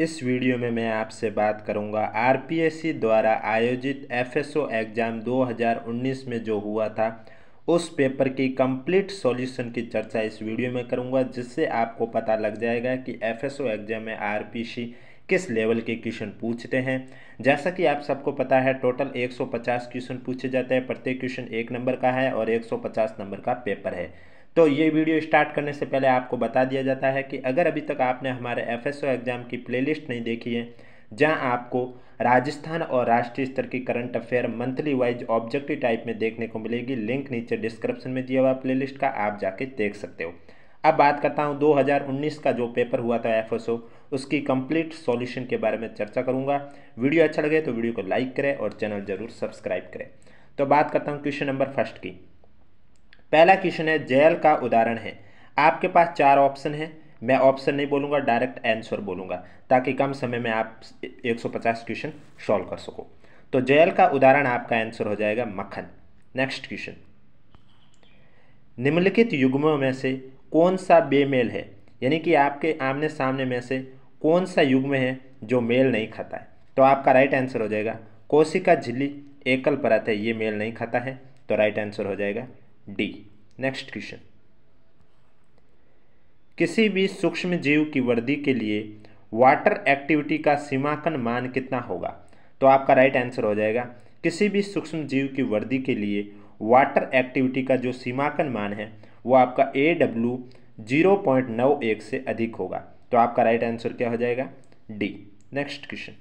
इस वीडियो में मैं आपसे बात करूंगा आरपीएससी द्वारा आयोजित एफएसओ एग्ज़ाम 2019 में जो हुआ था उस पेपर की कंप्लीट सॉल्यूशन की चर्चा इस वीडियो में करूंगा जिससे आपको पता लग जाएगा कि एफएसओ एग्ज़ाम में आरपीसी किस लेवल के क्वेश्चन पूछते हैं जैसा कि आप सबको पता है टोटल 150 क्वेश्चन पूछे जाते हैं प्रत्येक क्वेश्चन एक नंबर का है और 150 नंबर का पेपर है तो ये वीडियो स्टार्ट करने से पहले आपको बता दिया जाता है कि अगर अभी तक आपने हमारे एफ एग्ज़ाम की प्ले नहीं देखी है जहाँ आपको राजस्थान और राष्ट्रीय स्तर की current affair monthly wise objective type में देखने को मिलेगी लिंक नीचे डिस्क्रिप्शन में दिया हुआ प्लेलिस्ट का आप जाके देख सकते हो अब बात करता हूँ 2019 का जो पेपर हुआ था एफ उसकी कंप्लीट सॉल्यूशन के बारे में चर्चा करूंगा वीडियो अच्छा लगे तो वीडियो को लाइक करें और चैनल जरूर सब्सक्राइब करें तो बात करता हूँ क्वेश्चन नंबर फर्स्ट की पहला क्वेश्चन है जेल का उदाहरण है आपके पास चार ऑप्शन है मैं ऑप्शन नहीं बोलूंगा डायरेक्ट आंसर बोलूंगा ताकि कम समय में आप 150 क्वेश्चन सॉल्व कर सको तो जेल का उदाहरण आपका आंसर हो जाएगा मक्खन नेक्स्ट क्वेश्चन निम्नलिखित युग्मों में से कौन सा बेमेल है यानी कि आपके आमने सामने में से कौन सा युग्म है जो मेल नहीं खाता है तो आपका राइट आंसर हो जाएगा कोशिका झिल्ली एकल परत है ये मेल नहीं खाता है तो राइट आंसर हो जाएगा डी नेक्स्ट क्वेश्चन किसी भी सूक्ष्म जीव की वृद्धि के लिए वाटर एक्टिविटी का सीमाकन मान कितना होगा तो आपका राइट आंसर हो जाएगा किसी भी सूक्ष्म जीव की वृद्धि के लिए वाटर एक्टिविटी का जो सीमाकन मान है वो आपका ए डब्ल्यू जीरो पॉइंट नौ एक से अधिक होगा तो आपका राइट आंसर क्या हो जाएगा डी नेक्स्ट क्वेश्चन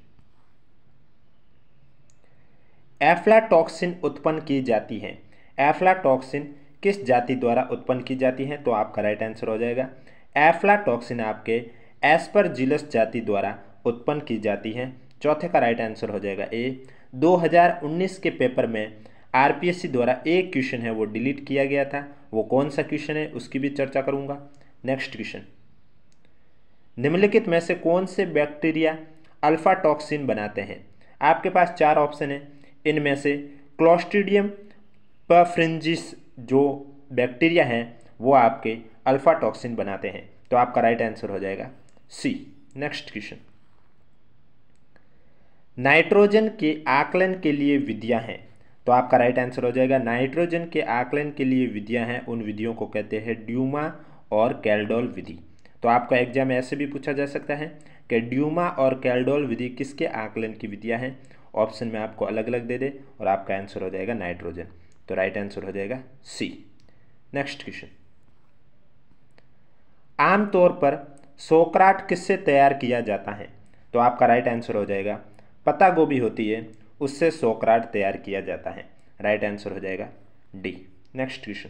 एफ्लाटॉक्सिन उत्पन्न की जाती है एफ्लाटॉक्सिन किस जाति द्वारा उत्पन्न की जाती है तो आपका राइट आंसर हो जाएगा एफ्लाटॉक्सिन आपके एस्परजिलस जाति द्वारा उत्पन्न की जाती है चौथे का राइट आंसर हो जाएगा ए 2019 के पेपर में आरपीएससी द्वारा एक क्वेश्चन है वो डिलीट किया गया था वो कौन सा क्वेश्चन है उसकी भी चर्चा करूंगा नेक्स्ट क्वेश्चन निम्नलिखित में से कौन से बैक्टीरिया अल्फाटॉक्सिन बनाते हैं आपके पास चार ऑप्शन है इनमें से क्लोस्टिडियम पफ्रिंजिस जो बैक्टीरिया हैं वो आपके अल्फा टॉक्सिन बनाते हैं तो आपका राइट आंसर हो जाएगा सी नेक्स्ट क्वेश्चन नाइट्रोजन के आकलन के लिए विधियां हैं तो आपका राइट आंसर हो जाएगा नाइट्रोजन के आकलन के लिए विधियां हैं उन विधियों को कहते हैं ड्यूमा और कैल्डोल विधि तो आपका एग्जाम ऐसे भी पूछा जा सकता है कि ड्यूमा और कैल्डोल विधि किसके आकलन की विधियां हैं ऑप्शन में आपको अलग अलग दे दे और आपका आंसर हो जाएगा नाइट्रोजन तो राइट आंसर हो जाएगा सी नेक्स्ट क्वेश्चन आमतौर पर सोक्राट किससे तैयार किया जाता है तो आपका राइट आंसर हो जाएगा पता गोभी होती है उससे सोक्राट तैयार किया जाता है राइट आंसर हो जाएगा डी नेक्स्ट क्वेश्चन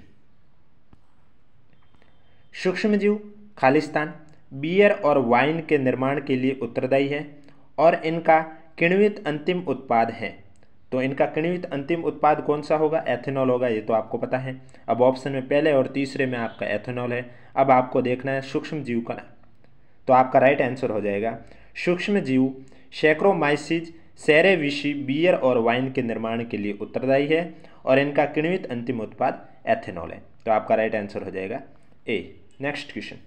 सूक्ष्मजीव खालिस्तान बियर और वाइन के निर्माण के लिए उत्तरदायी है और इनका किण्वित अंतिम उत्पाद है तो इनका किण्वित अंतिम उत्पाद कौन सा होगा एथेनॉल होगा ये तो आपको पता है अब ऑप्शन में पहले और तीसरे में आपका एथेनॉल है अब आपको देखना है सूक्ष्म जीव का तो आपका राइट आंसर हो जाएगा सूक्ष्म जीव शेक्रोमाइसिज सेरेविशी बियर और वाइन के निर्माण के लिए उत्तरदायी है और इनका किणवित अंतिम उत्पाद एथेनॉल है तो आपका राइट आंसर हो जाएगा ए नेक्स्ट क्वेश्चन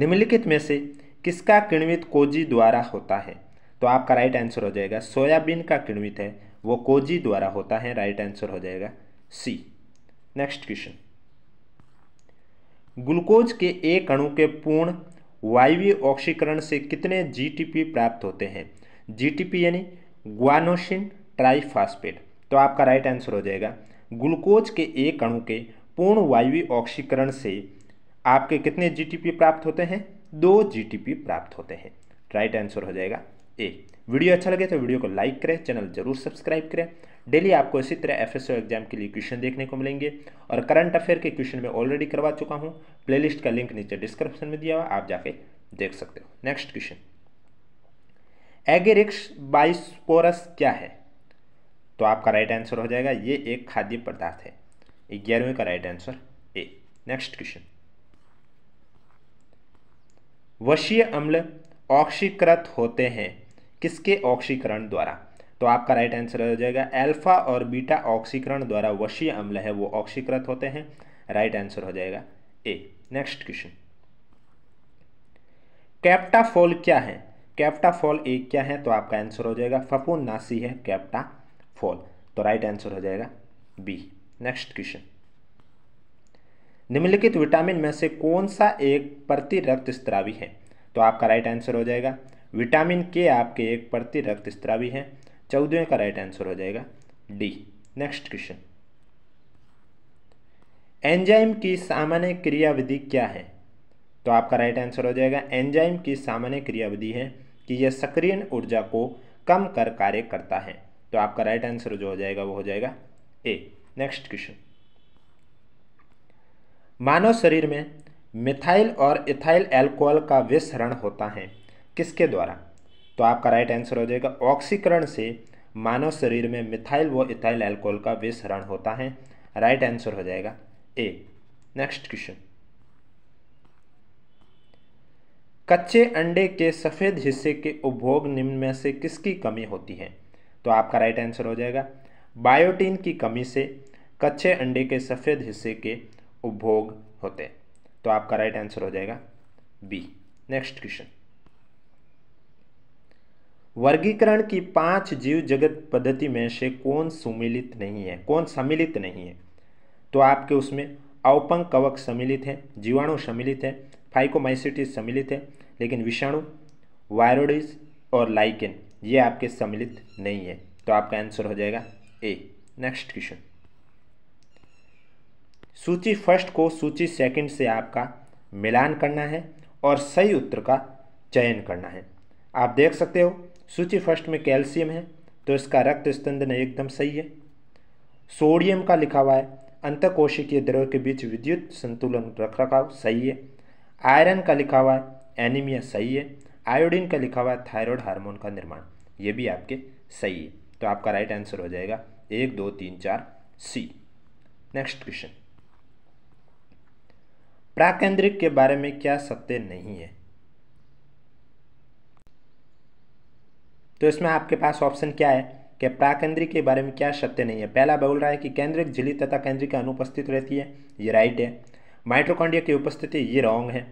निम्नलिखित में से किसका किणवित कोजी द्वारा होता है तो आपका राइट आंसर हो जाएगा सोयाबीन का किण्वित है वो कोजी द्वारा होता है राइट आंसर हो जाएगा सी नेक्स्ट क्वेश्चन ग्लूकोज के एक अणु के पूर्ण वायवीय ऑक्सीकरण से कितने जीटीपी प्राप्त होते हैं जीटीपी यानी ग्वानोशिन ट्राइफास्पेट तो आपका राइट आंसर हो जाएगा ग्लूकोज के एक अणु के पूर्ण वायवीय ऑक्सीकरण से आपके कितने जीटीपी प्राप्त होते हैं दो जीटीपी प्राप्त होते हैं राइट आंसर हो जाएगा ए वीडियो अच्छा लगे तो वीडियो को लाइक करें चैनल जरूर सब्सक्राइब करें डेली आपको इसी तरह एफ एग्जाम के लिए क्वेश्चन देखने को मिलेंगे और करंट अफेयर के क्वेश्चन में ऑलरेडी करवा चुका हूँ प्लेलिस्ट का लिंक नीचे डिस्क्रिप्शन में दिया हुआ आप जाके देख सकते हो नेक्स्ट क्वेश्चन एगेरिक्स बाइस्पोरस क्या है तो आपका राइट आंसर हो जाएगा ये एक खाद्य पदार्थ है ग्यारहवें का right answer A next question वशीय अम्ल ऑक्सीकृत होते हैं किसके ऑक्सीकरण द्वारा तो आपका राइट आंसर हो जाएगा अल्फा और बीटा ऑक्सीकरण द्वारा वशीय अम्ल है वो ऑक्सीकृत होते हैं राइट आंसर हो जाएगा ए नेक्स्ट क्वेश्चन कैप्टाफॉल क्या है कैप्टाफॉल ए क्या है तो आपका आंसर हो जाएगा फपून नासी है कैप्टाफॉल तो राइट आंसर हो जाएगा बी नेक्स्ट क्वेश्चन निम्नलिखित विटामिन में से कौन सा एक प्रति रक्त स्त्रावी है तो आपका राइट आंसर हो जाएगा विटामिन के आपके एक प्रति रक्त स्त्रावी है चौदहवें का राइट आंसर हो जाएगा डी नेक्स्ट क्वेश्चन एंजाइम की सामान्य क्रियाविधि क्या है तो आपका राइट आंसर हो जाएगा एंजाइम की सामान्य क्रियाविधि है कि यह सक्रिय ऊर्जा को कम कर कार्य करता है तो आपका राइट आंसर जो हो जाएगा वो हो जाएगा ए नेक्स्ट क्वेश्चन मानव शरीर में मिथाइल और इथाइल एल्कोहल का विसरण होता है किसके द्वारा तो आपका राइट आंसर हो जाएगा ऑक्सीकरण से मानव शरीर में मिथाइल व इथाइल एल्कोहल का विसरण होता है राइट आंसर हो जाएगा ए नेक्स्ट क्वेश्चन कच्चे अंडे के सफ़ेद हिस्से के उपभोग निम्न में से किसकी कमी होती है तो आपका राइट आंसर हो जाएगा बायोटीन की कमी से कच्चे अंडे के सफ़ेद हिस्से के उपभोग होते तो आपका राइट आंसर हो जाएगा बी नेक्स्ट क्वेश्चन वर्गीकरण की पांच जीव जगत पद्धति में से कौन सुमिलित नहीं है कौन सम्मिलित नहीं है तो आपके उसमें औपंग कवक सम्मिलित है जीवाणु सम्मिलित है फाइकोमाइसिटिस सम्मिलित है लेकिन विषाणु वायरोडिस और लाइकेन ये आपके सम्मिलित नहीं है तो आपका आंसर हो जाएगा ए नेक्स्ट क्वेश्चन सूची फर्स्ट को सूची सेकंड से आपका मिलान करना है और सही उत्तर का चयन करना है आप देख सकते हो सूची फर्स्ट में कैल्शियम है तो इसका रक्त स्तंदन एकदम सही है सोडियम का लिखा हुआ है अंतकोशिकीय द्रव के बीच विद्युत संतुलन रख रखाव सही है आयरन का लिखा हुआ है एनीमिया सही है आयोडीन का लिखा हुआ है थायरॉयड हार्मोन का निर्माण ये भी आपके सही है तो आपका राइट आंसर हो जाएगा एक दो तीन चार सी नेक्स्ट क्वेश्चन प्राकेंद्रिक के बारे में क्या सत्य नहीं है तो इसमें आपके पास ऑप्शन क्या है कि प्राकेंद्रिक के बारे में क्या सत्य नहीं है पहला बोल रहा है कि केंद्रिक झिली तथा केंद्रिक अनुपस्थित रहती है ये राइट है माइट्रोकॉन्डिया की उपस्थिति ये रॉन्ग है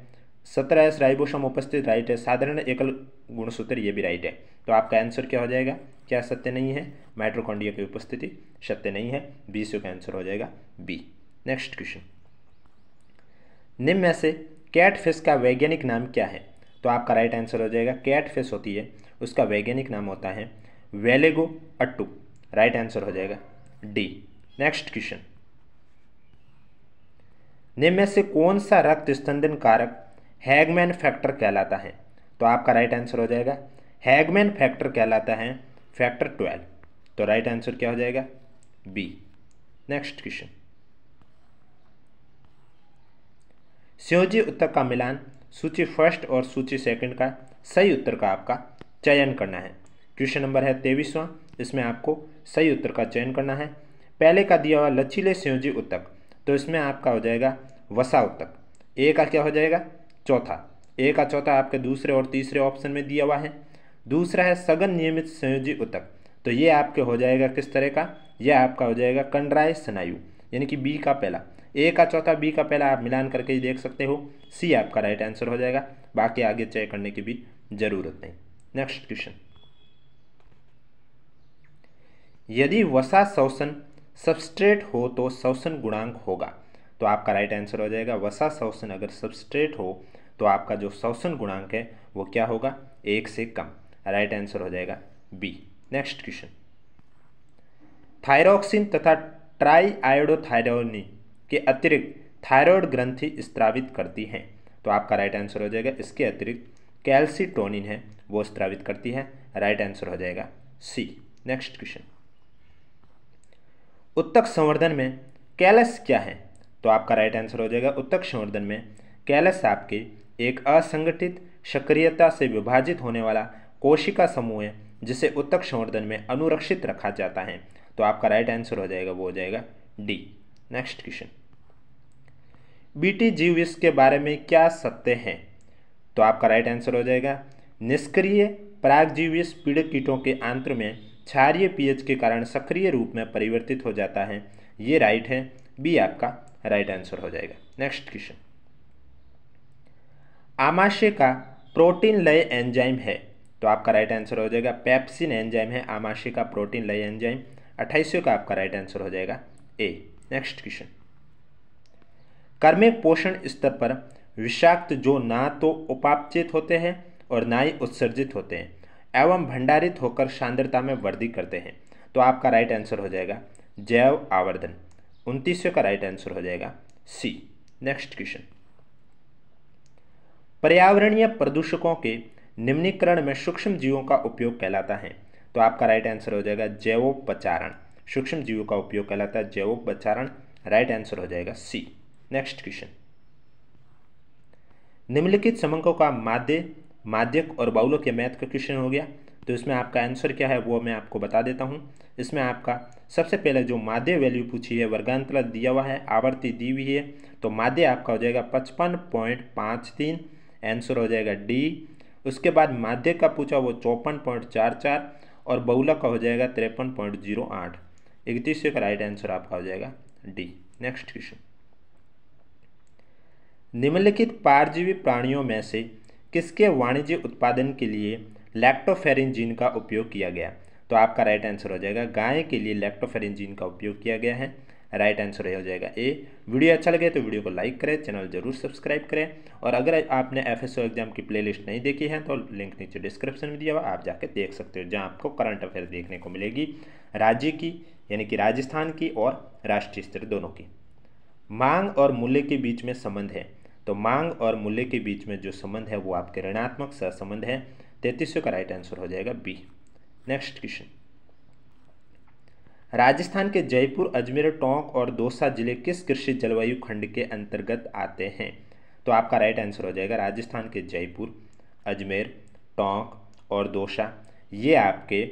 सत्रह एस राइबोसोम उपस्थित राइट है साधारण एकल गुणसूत्र ये भी राइट है तो आपका आंसर क्या हो जाएगा क्या सत्य नहीं है माइट्रोकॉन्डिया की उपस्थिति सत्य नहीं है बी से का आंसर हो जाएगा बी नेक्स्ट क्वेश्चन निम्न में से कैट फिश का वैज्ञानिक नाम क्या है तो आपका राइट आंसर हो जाएगा कैट फिश होती है उसका वैज्ञानिक नाम होता है वेलेगो अट्टू राइट आंसर हो जाएगा डी नेक्स्ट क्वेश्चन निम्न से कौन सा रक्त स्तंधन कारक हैगमैन फैक्टर कहलाता है तो आपका राइट आंसर हो जाएगा हैगमैन फैक्टर कहलाता है फैक्टर ट्वेल्व तो राइट आंसर क्या हो जाएगा बी नेक्स्ट क्वेश्चन सियोजी उत्तर का मिलान सूची फर्स्ट और सूची सेकंड का सही उत्तर का आपका चयन करना है क्वेश्चन नंबर है तेईसवां इसमें आपको सही उत्तर का चयन करना है पहले का दिया हुआ लचीले संयोजी उत्तक तो इसमें आपका हो जाएगा वसा उत्तक ए का क्या हो जाएगा चौथा ए का चौथा आपके दूसरे और तीसरे ऑप्शन में दिया हुआ है दूसरा है सघन नियमित संयोजी उत्तक तो ये आपके हो जाएगा किस तरह का यह आपका हो जाएगा कंडराय स्नायु यानी कि बी का पहला ए का चौथा बी का पहला आप मिलान करके ही देख सकते हो सी आपका राइट आंसर हो जाएगा बाकी आगे चेक करने की भी ज़रूरत नहीं नेक्स्ट क्वेश्चन यदि वसा शोषण सबस्ट्रेट हो तो शोषण गुणांक होगा तो आपका राइट आंसर हो जाएगा वसा शोषण अगर सबस्ट्रेट हो तो आपका जो शोषण गुणांक है वो क्या होगा एक से कम राइट आंसर हो जाएगा बी नेक्स्ट क्वेश्चन थायरोक्सिन तथा ट्राई आयोडोथायरोनी के अतिरिक्त थायरॉयड ग्रंथि स्त्रावित करती हैं तो आपका राइट आंसर हो जाएगा इसके अतिरिक्त कैल्सीटोनिन है वो स्त्रावित करती है राइट आंसर हो जाएगा सी नेक्स्ट क्वेश्चन उत्तक संवर्धन में कैलस क्या है तो आपका राइट आंसर हो जाएगा उत्तक संवर्धन में कैलस आपके एक असंगठित सक्रियता से विभाजित होने वाला कोशिका समूह है जिसे उत्तक संवर्धन में अनुरक्षित रखा जाता है तो आपका राइट आंसर हो जाएगा वो हो जाएगा डी नेक्स्ट क्वेश्चन बीटी जीव के बारे में क्या सत्य है तो आपका राइट आंसर हो जाएगा निष्क्रिय प्रागजीवी पीड़ित कीटों के आंत्र में क्षारीय पीएच के कारण सक्रिय रूप में परिवर्तित हो जाता है ये राइट है बी आपका राइट आंसर हो जाएगा नेक्स्ट क्वेश्चन आमाशय का प्रोटीन लय एंजाइम है तो आपका राइट आंसर हो जाएगा पैप्सिन एंजाइम है आमाशय का प्रोटीन लय एंजाइम अट्ठाईसों का आपका राइट आंसर हो जाएगा ए नेक्स्ट क्वेश्चन कर्मिक पोषण स्तर पर विषाक्त जो ना तो उपापचित होते हैं और नाई उत्सर्जित होते हैं एवं भंडारित होकर सांद्रता में वृद्धि करते हैं तो आपका राइट आंसर हो जाएगा जैव आवर्धन उनतीसवें का राइट आंसर हो जाएगा सी नेक्स्ट क्वेश्चन पर्यावरणीय प्रदूषकों के निम्नीकरण में सूक्ष्म जीवों का उपयोग कहलाता है तो आपका राइट आंसर हो जाएगा जैवोपचारण सूक्ष्म जीवों का उपयोग कहलाता है जैवोपचारण राइट आंसर हो जाएगा सी नेक्स्ट क्वेश्चन निम्नलिखित समंकों का माध्य माध्यक और बाउलों के मैथ का क्वेश्चन हो गया तो इसमें आपका आंसर क्या है वो मैं आपको बता देता हूँ इसमें आपका सबसे पहले जो माध्य वैल्यू पूछी है वर्गांतरण दिया हुआ है आवर्ती दी हुई है तो माध्य आपका हो जाएगा पचपन पॉइंट पाँच तीन आंसर हो जाएगा डी उसके बाद माध्य का पूछा वो चौपन पॉइंट चार चार और बहुला का हो जाएगा तिरपन पॉइंट जीरो आठ इकतीस का राइट आंसर आपका हो जाएगा डी नेक्स्ट क्वेश्चन निम्नलिखित पारजीवी प्राणियों में से किसके वाणिज्य उत्पादन के लिए लैक्टोफेरिन जीन का उपयोग किया गया तो आपका राइट आंसर हो जाएगा गाय के लिए लैक्टोफेरिन जीन का उपयोग किया गया है राइट आंसर हो जाएगा ए वीडियो अच्छा लगे तो वीडियो को लाइक करें चैनल जरूर सब्सक्राइब करें और अगर आपने एफ एग्ज़ाम की प्लेलिस्ट नहीं देखी है तो लिंक नीचे डिस्क्रिप्शन में दिया हुआ आप जाके देख सकते हो जहाँ आपको करंट अफेयर देखने को मिलेगी राज्य की यानी कि राजस्थान की और राष्ट्रीय स्तर दोनों की मांग और मूल्य के बीच में संबंध है तो मांग और मूल्य के बीच में जो संबंध है वो आपके ऋणात्मक सहसंबंध है तैतीस का राइट आंसर हो जाएगा बी नेक्स्ट क्वेश्चन राजस्थान के जयपुर अजमेर टोंक और दोसा जिले किस कृषि जलवायु खंड के अंतर्गत आते हैं तो आपका राइट आंसर हो जाएगा राजस्थान के जयपुर अजमेर टोंक और दोसा ये आपके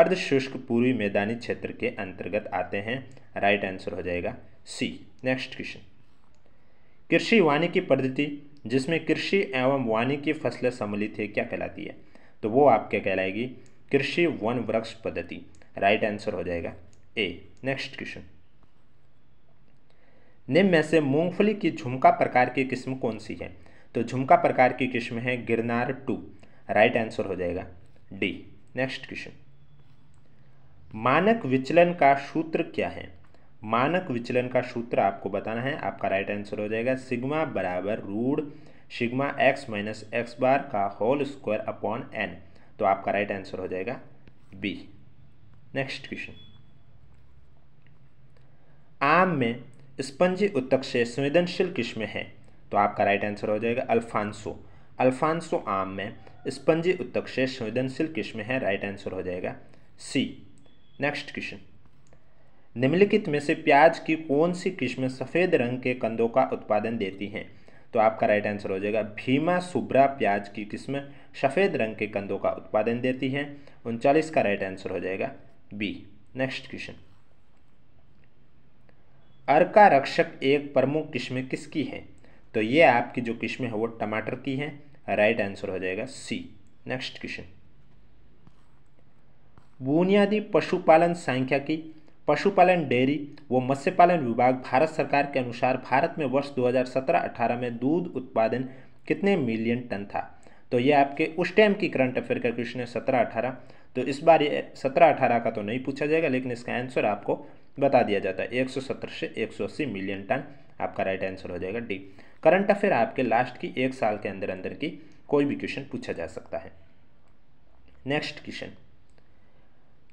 अर्ध शुष्क पूर्वी मैदानी क्षेत्र के अंतर्गत आते हैं राइट आंसर हो जाएगा सी नेक्स्ट क्वेश्चन कृषि वानिकी पद्धति जिसमें कृषि एवं वानिकी फसलें सम्मिलित है क्या कहलाती है तो वो आपके कहलाएगी कृषि वन वृक्ष पद्धति राइट आंसर हो जाएगा ए नेक्स्ट क्वेश्चन निम्न में से मूंगफली की झुमका प्रकार की किस्म कौन सी है तो झुमका प्रकार की किस्म है गिरनार टू राइट आंसर हो जाएगा डी नेक्स्ट क्वेश्चन मानक विचलन का सूत्र क्या है मानक विचलन का सूत्र आपको बताना है आपका राइट आंसर हो जाएगा सिग्मा बराबर root sigma x minus x bar का होल स्क्वायर अपॉन एन तो आपका राइट आंसर हो जाएगा बी नेक्स्ट क्वेश्चन आम में स्पंजी उत्तक से संवेदनशील किस्में हैं तो आपका राइट आंसर हो जाएगा अल्फांसो अल्फांसो आम में स्पंजी उत्तक से संवेदनशील किस्में हैं राइट आंसर हो जाएगा सी नेक्स्ट क्वेश्चन निम्नलिखित में से प्याज की कौन सी किस्म सफ़ेद रंग के कंदों का उत्पादन देती हैं तो आपका राइट आंसर हो जाएगा भीमा सुब्रा प्याज की किस्म सफ़ेद रंग के कंदों का उत्पादन देती हैं उनचालीस का राइट आंसर हो जाएगा बी नेक्स्ट क्वेश्चन अर्का रक्षक एक प्रमुख किस्म किसकी है तो ये आपकी जो किस्में है वो टमाटर की है राइट आंसर हो जाएगा सी नेक्स्ट क्वेश्चन बुनियादी पशुपालन संख्या की पशुपालन डेयरी व मत्स्य पालन विभाग भारत सरकार के अनुसार भारत में वर्ष 2017-18 में दूध उत्पादन कितने मिलियन टन था तो ये आपके उस टाइम की करंट अफेयर का क्वेश्चन है सत्रह अठारह तो इस बार ये सत्रह अठारह का तो नहीं पूछा जाएगा लेकिन इसका आंसर आपको बता दिया जाता है एक सौ से एक सौ अस्सी मिलियन टन आपका राइट आंसर हो जाएगा डी करंट अफेयर आपके लास्ट की एक साल के अंदर अंदर की कोई भी क्वेश्चन पूछा जा सकता है नेक्स्ट क्वेश्चन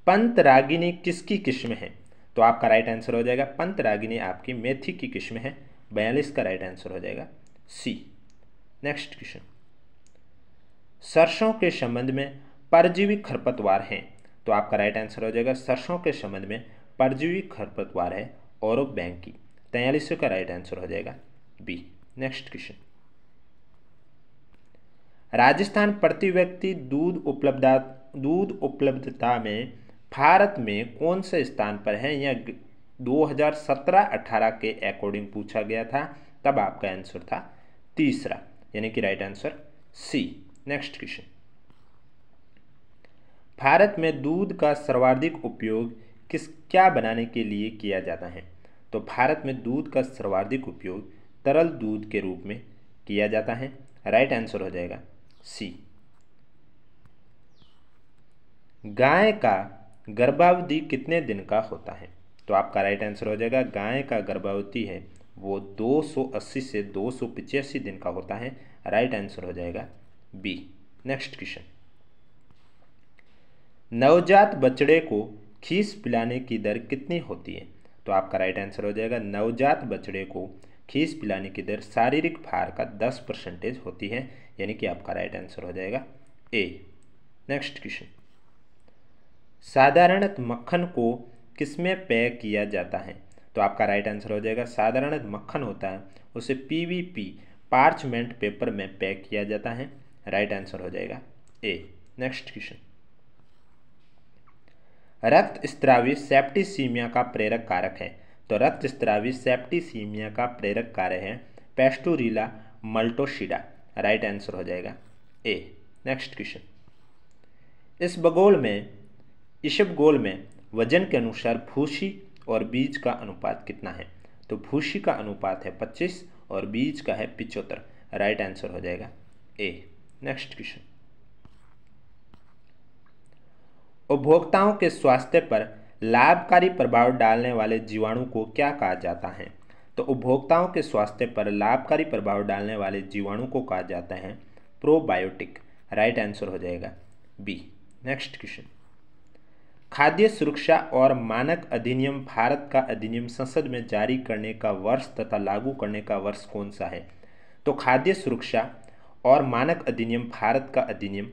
पंत रागिनी किसकी किस्म है तो आपका राइट आंसर हो जाएगा पंतरागिनी आपकी मेथी की किस्म है बयालीस का राइट आंसर हो जाएगा सी नेक्स्ट क्वेश्चन सरसों के संबंध में परजीवी खरपतवार हैं तो आपका राइट आंसर हो जाएगा सरसों के संबंध में परजीवी खरपतवार है और बैंक की तैयलीसों का राइट आंसर हो जाएगा बी नेक्स्ट क्वेश्चन राजस्थान प्रति व्यक्ति दूध उपलब्धता दूध उपलब्धता में भारत में कौन से स्थान पर है यह 2017-18 के अकॉर्डिंग पूछा गया था तब आपका आंसर था तीसरा यानी कि right answer C next question Bharat में दूध का सर्वाधिक उपयोग किस क्या बनाने के लिए किया जाता है तो भारत में दूध का सर्वाधिक उपयोग तरल दूध के रूप में किया जाता है राइट आंसर हो जाएगा सी गाय का गर्भावधि कितने दिन का होता है तो आपका राइट आंसर हो जाएगा गाय का गर्भावधि है वो 280 से दो दिन का होता है राइट आंसर हो जाएगा बी नेक्स्ट क्वेश्चन नवजात बछड़े को खीस पिलाने की दर कितनी होती है तो आपका राइट आंसर हो जाएगा नवजात बछड़े को खीस पिलाने की दर शारीरिक भार का 10 परसेंटेज होती है यानी कि आपका राइट आंसर हो जाएगा ए नेक्स्ट क्वेश्चन साधारणत मक्खन को किस में किया जाता है तो आपका राइट आंसर हो जाएगा साधारणत मक्खन होता है उसे पीवीपी पार्चमेंट पेपर में पैक किया जाता है राइट आंसर हो जाएगा ए नेक्स्ट क्वेश्चन रक्त स्त्रावी सेप्टिसीमिया का प्रेरक कारक है तो रक्त स्त्रावी सेप्टिसीमिया का प्रेरक कार्य है पेस्टोरिला मल्टोशीडा राइट आंसर हो जाएगा ए नेक्स्ट क्वेश्चन इस बगोल में इशबगोल में वजन के अनुसार भूसी और बीज का अनुपात कितना है तो भूसी का अनुपात है 25 और बीज का है पिचहत्तर राइट आंसर हो जाएगा ए नेक्स्ट क्वेश्चन उपभोक्ताओं के स्वास्थ्य पर लाभकारी प्रभाव डालने वाले जीवाणु को क्या कहा जाता है तो उपभोक्ताओं के स्वास्थ्य पर लाभकारी प्रभाव डालने वाले जीवाणु को कहा जाता है प्रोबायोटिक राइट आंसर हो जाएगा बी नेक्स्ट क्वेश्चन खाद्य सुरक्षा और मानक अधिनियम भारत का अधिनियम संसद में जारी करने का वर्ष तथा लागू करने का वर्ष कौन सा है तो खाद्य सुरक्षा और मानक अधिनियम भारत का अधिनियम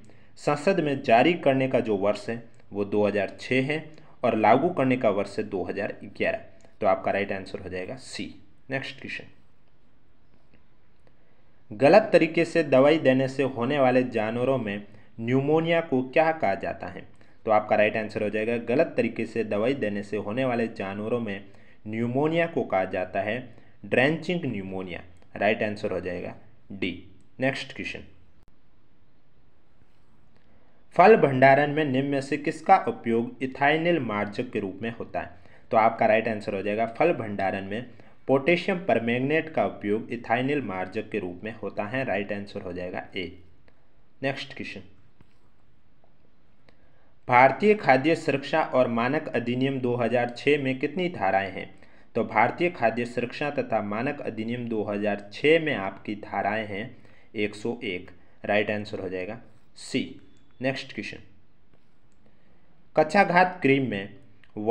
संसद में जारी करने का जो वर्ष है वो 2006 है और लागू करने का वर्ष है 2011 तो आपका राइट आंसर हो जाएगा सी नेक्स्ट क्वेश्चन गलत तरीके से दवाई देने से होने वाले जानवरों में न्यूमोनिया को क्या कहा जाता है तो आपका राइट आंसर हो जाएगा गलत तरीके से दवाई देने से होने वाले जानवरों में न्यूमोनिया को कहा जाता है ड्रेंचिंग न्यूमोनिया राइट आंसर हो जाएगा डी नेक्स्ट क्वेश्चन फल भंडारण में निम्न में से किसका उपयोग इथाइनिल मार्जक के रूप में होता है तो आपका राइट आंसर हो जाएगा फल भंडारण में पोटेशियम परमैग्नेट का उपयोग इथाइनिल मार्जक के रूप में होता है राइट आंसर हो जाएगा ए नेक्स्ट क्वेश्चन भारतीय खाद्य सुरक्षा और मानक अधिनियम 2006 में कितनी धाराएं हैं तो भारतीय खाद्य सुरक्षा तथा मानक अधिनियम 2006 में आपकी धाराएं हैं 101 राइट आंसर हो जाएगा सी नेक्स्ट क्वेश्चन कच्चाघात क्रीम में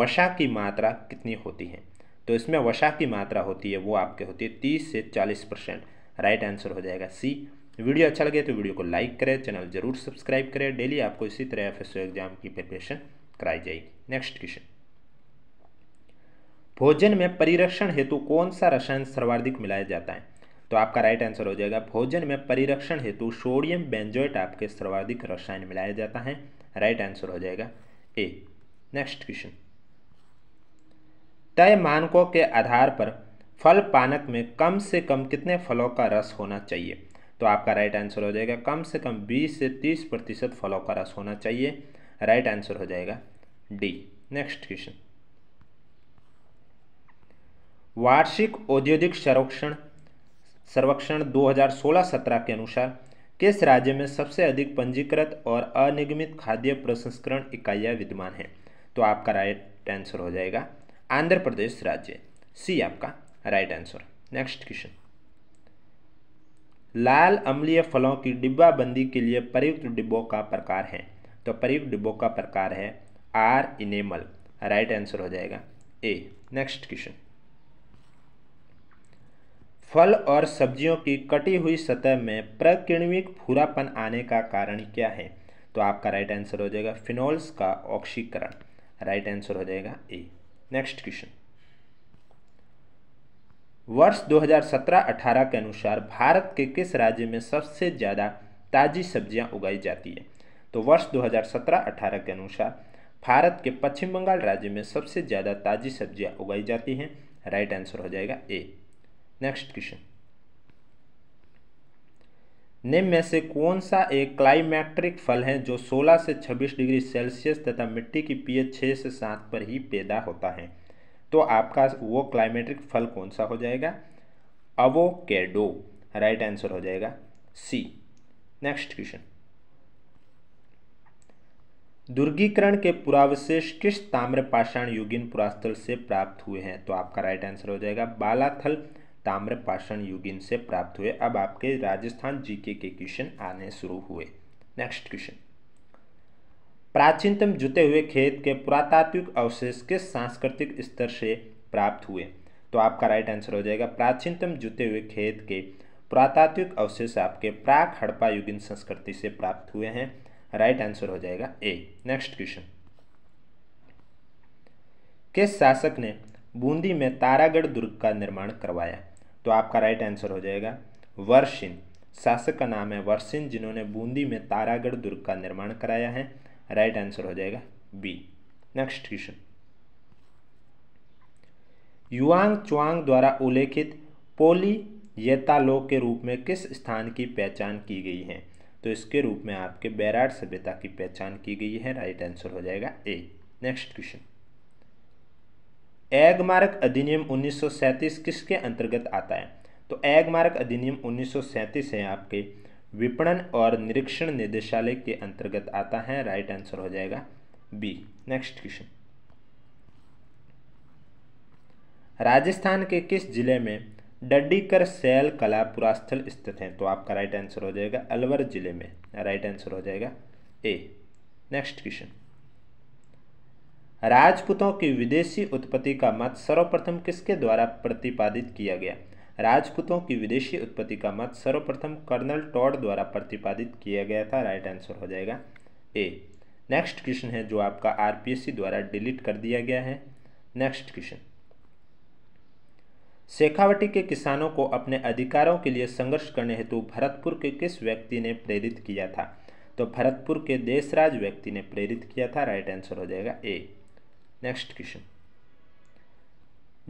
वसा की मात्रा कितनी होती है तो इसमें वसा की मात्रा होती है वो आपके होती है तीस से चालीस परसेंट राइट आंसर हो जाएगा सी वीडियो अच्छा लगे तो वीडियो को लाइक करें चैनल जरूर सब्सक्राइब करें डेली आपको इसी तरह एफ एग्ज़ाम की प्रिपरेशन कराई जाएगी नेक्स्ट क्वेश्चन भोजन में परिरक्षण हेतु कौन सा रसायन सर्वाधिक मिलाया जाता है तो आपका राइट आंसर हो जाएगा भोजन में परिरक्षण हेतु सोडियम बेंजोइट आपके सर्वाधिक रसायन मिलाया जाता है राइट आंसर हो जाएगा ए नेक्स्ट क्वेश्चन तय मानकों के आधार पर फल पानक में कम से कम कितने फलों का रस होना चाहिए तो आपका राइट आंसर हो जाएगा कम से कम बीस से तीस प्रतिशत फॉलो करास होना चाहिए राइट आंसर हो जाएगा डी नेक्स्ट क्वेश्चन वार्षिक औद्योगिक संरक्षण सर्वेक्षण 2016-17 के अनुसार किस राज्य में सबसे अधिक पंजीकृत और अनिगमित खाद्य प्रसंस्करण इकाइया विद्यमान हैं तो आपका राइट आंसर हो जाएगा आंध्र प्रदेश राज्य सी आपका राइट आंसर नेक्स्ट क्वेश्चन लाल अम्लीय फलों की डिब्बाबंदी के लिए प्रयुक्त डिब्बों का प्रकार है तो प्रयुक्त डिब्बों का प्रकार है आर इनेमल राइट आंसर हो जाएगा ए नेक्स्ट क्वेश्चन फल और सब्जियों की कटी हुई सतह में प्रकिण्विक भूरापन आने का कारण क्या है तो आपका राइट आंसर हो जाएगा फिनोल्स का ऑक्सीकरण राइट आंसर हो जाएगा ए नेक्स्ट क्वेश्चन वर्ष 2017-18 के अनुसार भारत के किस राज्य में सबसे ज़्यादा ताज़ी सब्जियां उगाई जाती है तो वर्ष 2017-18 के अनुसार भारत के पश्चिम बंगाल राज्य में सबसे ज़्यादा ताज़ी सब्जियां उगाई जाती हैं राइट आंसर हो जाएगा ए नेक्स्ट क्वेश्चन निम्न में से कौन सा एक क्लाइमेट्रिक फल है जो 16 से 26 डिग्री सेल्सियस तथा मिट्टी की पीएच 6 से 7 पर ही पैदा होता है तो आपका वो क्लाइमेटिक फल कौन सा हो जाएगा अवोकेडो राइट आंसर हो जाएगा सी नेक्स्ट क्वेश्चन दुर्गीकरण के पुरावशेष किस ताम्रपाषाण युगिन पुरास्थल से प्राप्त हुए हैं तो आपका राइट आंसर हो जाएगा बालाथल ताम्रपाषाण युगिन से प्राप्त हुए अब आपके राजस्थान जीके के क्वेश्चन आने शुरू हुए नेक्स्ट क्वेश्चन प्राचीनतम जुते हुए खेत के पुरातात्विक अवशेष किस सांस्कृतिक स्तर से प्राप्त हुए तो आपका राइट आंसर हो जाएगा प्राचीनतम जुते हुए खेत के पुरातात्विक अवशेष आपके प्राक हड़पा युगिन संस्कृति से प्राप्त हुए हैं राइट आंसर हो जाएगा ए नेक्स्ट क्वेश्चन किस शासक ने बूंदी में तारागढ़ दुर्ग का निर्माण करवाया तो आपका राइट आंसर हो जाएगा वर्षिन शासक का नाम है वर्षिन जिन्होंने बूंदी में तारागढ़ दुर्ग का निर्माण कराया है राइट right आंसर हो जाएगा B next question Yuan Chwang द्वारा उल्लेखित पोली येतालोक के रूप में किस स्थान की पहचान की गई है तो इसके रूप में आपके बैराट सभ्यता की पहचान की गई है राइट आंसर हो जाएगा ए नेक्स्ट क्वेश्चन एग मारक अधिनियम 1937 किसके अंतर्गत आता है तो एग मारक अधिनियम 1937 है आपके विपणन और निरीक्षण निदेशालय के अंतर्गत आता है राइट आंसर हो जाएगा बी नेक्स्ट क्वेश्चन राजस्थान के किस जिले में डड्डीकर सैल कला पुरास्थल स्थित है तो आपका राइट आंसर हो जाएगा अलवर जिले में राइट आंसर हो जाएगा ए नेक्स्ट क्वेश्चन राजपूतों की विदेशी उत्पत्ति का मत सर्वप्रथम किसके द्वारा प्रतिपादित किया गया राजपूतों की विदेशी उत्पत्ति का मत सर्वप्रथम कर्नल टॉड द्वारा प्रतिपादित किया गया था राइट आंसर हो जाएगा ए नेक्स्ट क्वेश्चन है जो आपका आरपीएससी द्वारा डिलीट कर दिया गया है नेक्स्ट क्वेश्चन शेखावटी के किसानों को अपने अधिकारों के लिए संघर्ष करने हेतु भरतपुर के किस व्यक्ति ने प्रेरित किया था तो भरतपुर के देशराज व्यक्ति ने प्रेरित किया था राइट आंसर हो जाएगा ए नेक्स्ट क्वेश्चन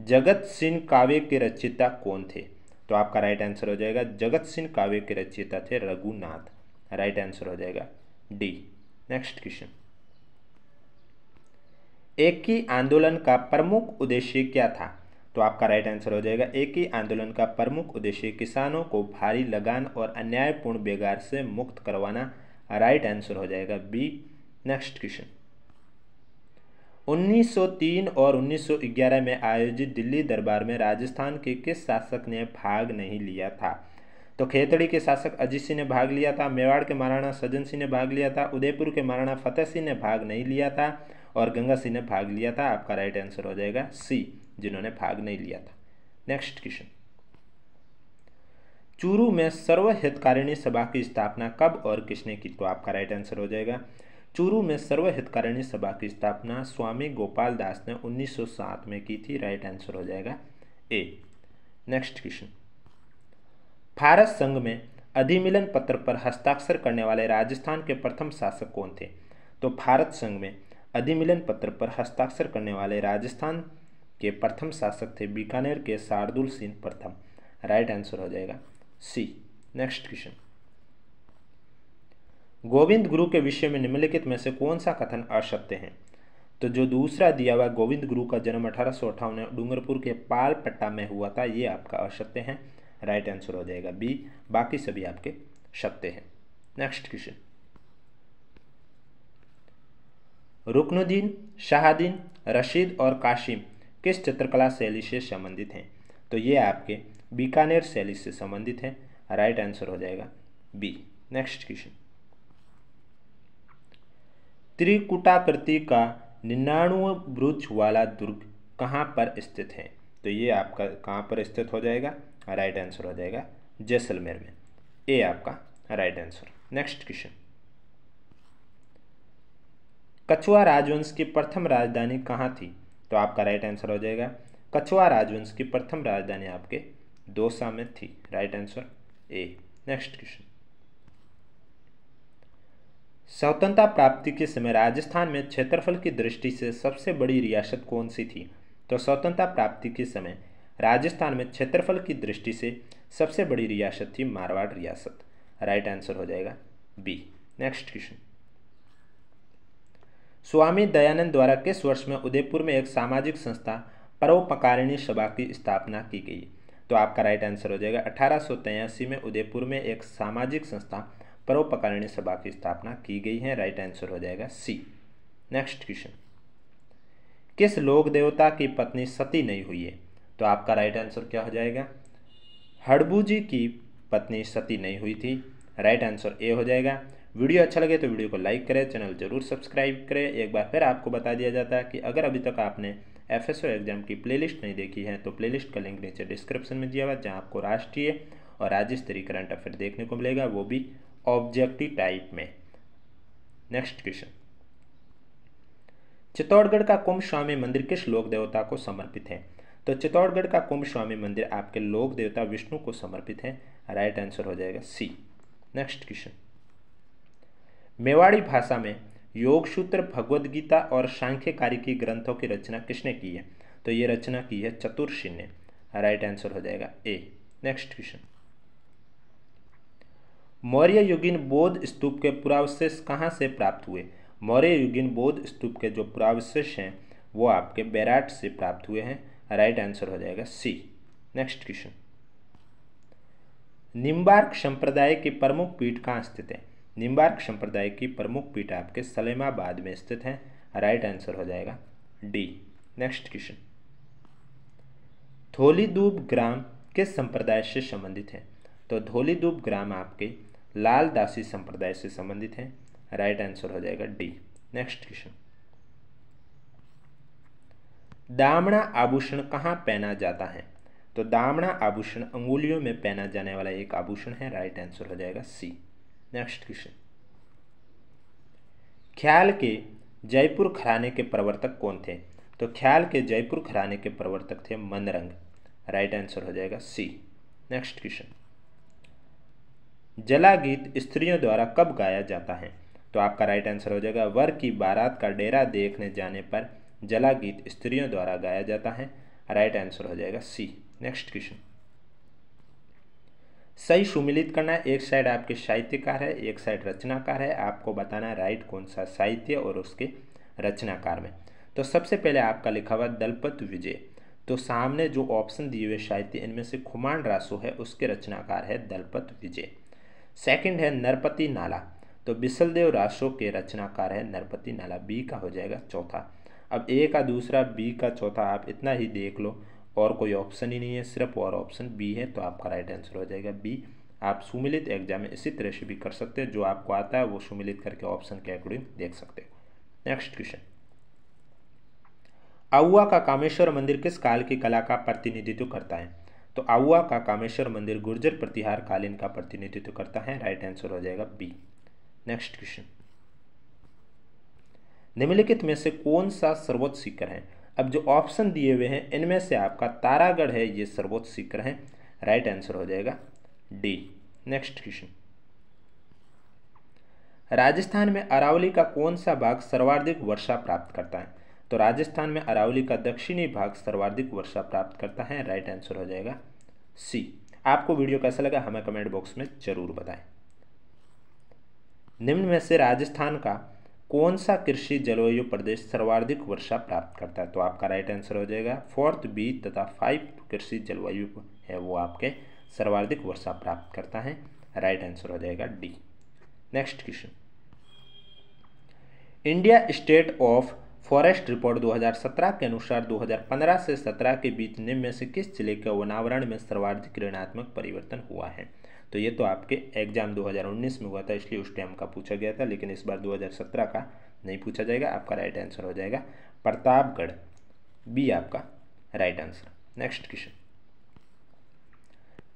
जगत सिंह काव्य के रचयिता कौन थे तो आपका राइट आंसर हो जाएगा जगत सिंह काव्य के रचयिता थे रघुनाथ राइट आंसर हो जाएगा डी नेक्स्ट क्वेश्चन एक ही आंदोलन का प्रमुख उद्देश्य क्या था तो आपका राइट आंसर हो जाएगा एक ही आंदोलन का प्रमुख उद्देश्य किसानों को भारी लगान और अन्यायपूर्ण बेगार से मुक्त करवाना राइट आंसर हो जाएगा बी नेक्स्ट क्वेश्चन 1903 और 1911 में आयोजित दिल्ली दरबार में राजस्थान के किस शासक ने भाग नहीं लिया था तो खेतड़ी के शासक अजीत सिंह ने भाग लिया था मेवाड़ के महाराणा सज्जन सिंह ने भाग लिया था उदयपुर के महाराणा फतेह सिंह ने भाग नहीं लिया था और गंगा सिंह ने भाग लिया था आपका राइट आंसर हो जाएगा सी जिन्होंने भाग नहीं लिया था नेक्स्ट क्वेश्चन चूरू में सर्वहितकारिणी सभा की स्थापना कब और किसने की तो आपका राइट आंसर हो जाएगा चूरू में सर्वहितकारिणी सभा की स्थापना स्वामी गोपाल दास ने 1907 में की थी राइट आंसर हो जाएगा ए नेक्स्ट क्वेश्चन भारत संघ में अधिमिलन पत्र पर हस्ताक्षर करने वाले राजस्थान के प्रथम शासक कौन थे तो भारत संघ में अधिमिलन पत्र पर हस्ताक्षर करने वाले राजस्थान के प्रथम शासक थे बीकानेर के शार्दुल सिंह प्रथम राइट आंसर हो जाएगा सी नेक्स्ट क्वेश्चन गोविंद गुरु के विषय में निम्नलिखित में से कौन सा कथन असत्य है तो जो दूसरा दिया हुआ गोविंद गुरु का जन्म अठारह सौ अठावन डूंगरपुर के पालपट्टा में हुआ था ये आपका असत्य है राइट आंसर हो जाएगा बी बाकी सभी आपके सत्य हैं नेक्स्ट क्वेश्चन रुकनुद्दीन शाहदीन रशीद और काशिम किस चित्रकला शैली से संबंधित हैं तो ये आपके बीकानेर शैली से संबंधित हैं राइट आंसर हो जाएगा बी नेक्स्ट क्वेश्चन त्रिकुटाकृति का निन्यानव ब्रुज वाला दुर्ग कहाँ पर स्थित है तो ये आपका कहाँ पर स्थित हो जाएगा राइट आंसर हो जाएगा जैसलमेर में ए आपका राइट आंसर नेक्स्ट क्वेश्चन कछुआ राजवंश की प्रथम राजधानी कहाँ थी तो आपका राइट आंसर हो जाएगा कछुआ राजवंश की प्रथम राजधानी आपके दोसा में थी right answer A next question स्वतंत्रता प्राप्ति के समय राजस्थान में क्षेत्रफल की दृष्टि से सबसे बड़ी रियासत कौन सी थी तो स्वतंत्रता प्राप्ति के समय राजस्थान में क्षेत्रफल की दृष्टि से सबसे बड़ी रियासत थी मारवाड़ रियासत राइट आंसर हो जाएगा B next question Swami Dayanand द्वारा किस वर्ष में उदयपुर में एक सामाजिक संस्था परोपकारिणी सभा की स्थापना की गई तो आपका राइट आंसर हो जाएगा अठारह में उदयपुर में एक सामाजिक संस्था परोपकारिणी सभा की स्थापना की गई है राइट आंसर हो जाएगा सी नेक्स्ट क्वेश्चन किस लोक देवता की पत्नी सती नहीं हुई है तो आपका राइट आंसर क्या हो जाएगा हड़बू जी की पत्नी सती नहीं हुई थी राइट आंसर ए हो जाएगा वीडियो अच्छा लगे तो वीडियो को लाइक करें चैनल जरूर सब्सक्राइब करें एक बार फिर आपको बता दिया जाता है कि अगर अभी तक आपने एफ एग्ज़ाम की प्लेलिस्ट नहीं देखी है तो प्लेलिस्ट का लिंक नीचे डिस्क्रिप्शन में दिया हुआ जहाँ आपको राष्ट्रीय और राज्य स्तरीय करंट अफेयर देखने को मिलेगा वो भी ऑब्जेक्टिव टाइप में नेक्स्ट क्वेश्चन चित्तौड़गढ़ का कुंभ स्वामी मंदिर किस लोक देवता को समर्पित है तो चित्तौड़गढ़ का कुंभ स्वामी मंदिर आपके लोक देवता विष्णु को समर्पित है राइट आंसर हो जाएगा सी नेक्स्ट क्वेश्चन मेवाड़ी भाषा में योग सूत्र भगवद गीता और सांख्यकारी की ग्रंथों की रचना किसने की है तो ये रचना की है चतुर्षी ने राइट आंसर हो जाएगा ए नेक्स्ट क्वेश्चन मौर्य युगीन बौद्ध स्तूप के पुरावशेष कहाँ से प्राप्त हुए मौर्य युगीन बौद्ध स्तूप के जो पुरावशेष हैं वो आपके बैराट से प्राप्त हुए हैं राइट आंसर हो जाएगा सी नेक्स्ट क्वेश्चन निम्बार्क संप्रदाय की प्रमुख पीठ कहाँ स्थित है निम्बार्क संप्रदाय की प्रमुख पीठ आपके सलेमाबाद में स्थित है राइट आंसर हो जाएगा डी नेक्स्ट क्वेश्चन धोलीदूब ग्राम किस संप्रदाय से संबंधित है तो धोलीदूब ग्राम आपके लाल दासी संप्रदाय से संबंधित हैं राइट आंसर हो जाएगा डी नेक्स्ट क्वेश्चन दामणा आभूषण कहाँ पहना जाता है तो दामणा आभूषण अंगुलियों में पहना जाने वाला एक आभूषण है राइट आंसर हो जाएगा सी नेक्स्ट क्वेश्चन ख्याल के जयपुर खराने के प्रवर्तक कौन थे तो ख्याल के जयपुर खराने के प्रवर्तक थे मनरंग राइट आंसर हो जाएगा सी नेक्स्ट क्वेश्चन जला गीत स्त्रियों द्वारा कब गाया जाता है तो आपका राइट आंसर हो जाएगा वर की बारात का डेरा देखने जाने पर जला गीत स्त्रियों द्वारा गाया जाता है राइट आंसर हो जाएगा सी नेक्स्ट क्वेश्चन सही सुमिलित करना एक साइड आपके साहित्यकार है एक साइड रचनाकार है आपको बताना राइट कौन सा साहित्य और उसके रचनाकार में तो सबसे पहले आपका लिखा हुआ दलपत विजय तो सामने जो ऑप्शन दिए हुए साहित्य इनमें से खुमान रासो है उसके रचनाकार है दलपत विजय सेकंड है नरपति नाला तो बिसलदेव राशो के रचनाकार है नरपति नाला बी का हो जाएगा चौथा अब ए का दूसरा बी का चौथा आप इतना ही देख लो और कोई ऑप्शन ही नहीं है सिर्फ और ऑप्शन बी है तो आपका राइट आंसर हो जाएगा बी आप सुमिलित एग्जाम में इसी तरह से भी कर सकते हैं जो आपको आता है वो सुमिलित करके ऑप्शन के अकॉर्डिंग देख सकते हो नेक्स्ट क्वेश्चन आउआ का कामेश्वर मंदिर किस काल की कला का प्रतिनिधित्व करता है तो आउआ का कामेश्वर मंदिर गुर्जर प्रतिहार कालीन का प्रतिनिधित्व करता है राइट आंसर हो जाएगा बी नेक्स्ट क्वेश्चन निम्नलिखित में से कौन सा सर्वोच्च शिखर है अब जो ऑप्शन दिए हुए हैं इनमें से आपका तारागढ़ है ये सर्वोच्च शिखर है राइट आंसर हो जाएगा डी नेक्स्ट क्वेश्चन राजस्थान में अरावली का कौन सा भाग सर्वाधिक वर्षा प्राप्त करता है तो राजस्थान में अरावली का दक्षिणी भाग सर्वाधिक वर्षा प्राप्त करता है राइट आंसर हो जाएगा सी आपको वीडियो कैसा लगा हमें कमेंट बॉक्स में ज़रूर बताएं निम्न में से राजस्थान का कौन सा कृषि जलवायु प्रदेश सर्वाधिक वर्षा प्राप्त करता है तो आपका राइट आंसर हो जाएगा फोर्थ बी तथा फाइव कृषि जलवायु है वो आपके सर्वाधिक वर्षा प्राप्त करता है राइट आंसर हो जाएगा D next question India State of Forest Report 2017 के अनुसार 2015 से 17 के बीच निम्न में से किस जिले के वनावरण में सर्वाधिक ऋणात्मक परिवर्तन हुआ है तो ये तो आपके एग्जाम 2019 में हुआ था इसलिए उस टाइम का पूछा गया था लेकिन इस बार 2017 का नहीं पूछा जाएगा आपका राइट आंसर हो जाएगा प्रतापगढ़ बी आपका right answer next question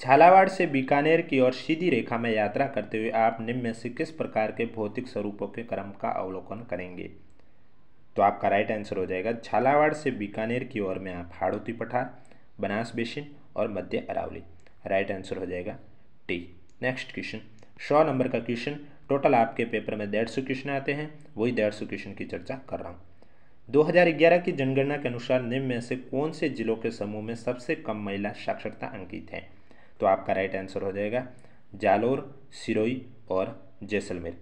Jhalawar से बीकानेर की ओर सीधी रेखा में यात्रा करते हुए आप निम्न में से किस प्रकार के भौतिक स्वरूपों के क्रम का अवलोकन करेंगे तो आपका राइट आंसर हो जाएगा झालावाड़ से बीकानेर की ओर में आप हाड़ोती पठार बनास बेसिन और मध्य अरावली राइट आंसर हो जाएगा टी नेक्स्ट क्वेश्चन सौ नंबर का क्वेश्चन टोटल आपके पेपर में डेढ़ सौ क्वेश्चन आते हैं वही डेढ़ सौ क्वेश्चन की चर्चा कर रहा हूँ 2011 की जनगणना के अनुसार निम्न में से कौन से जिलों के समूह में सबसे कम महिला साक्षरता अंकित है तो आपका राइट आंसर हो जाएगा जालोर सिरोई और जैसलमेर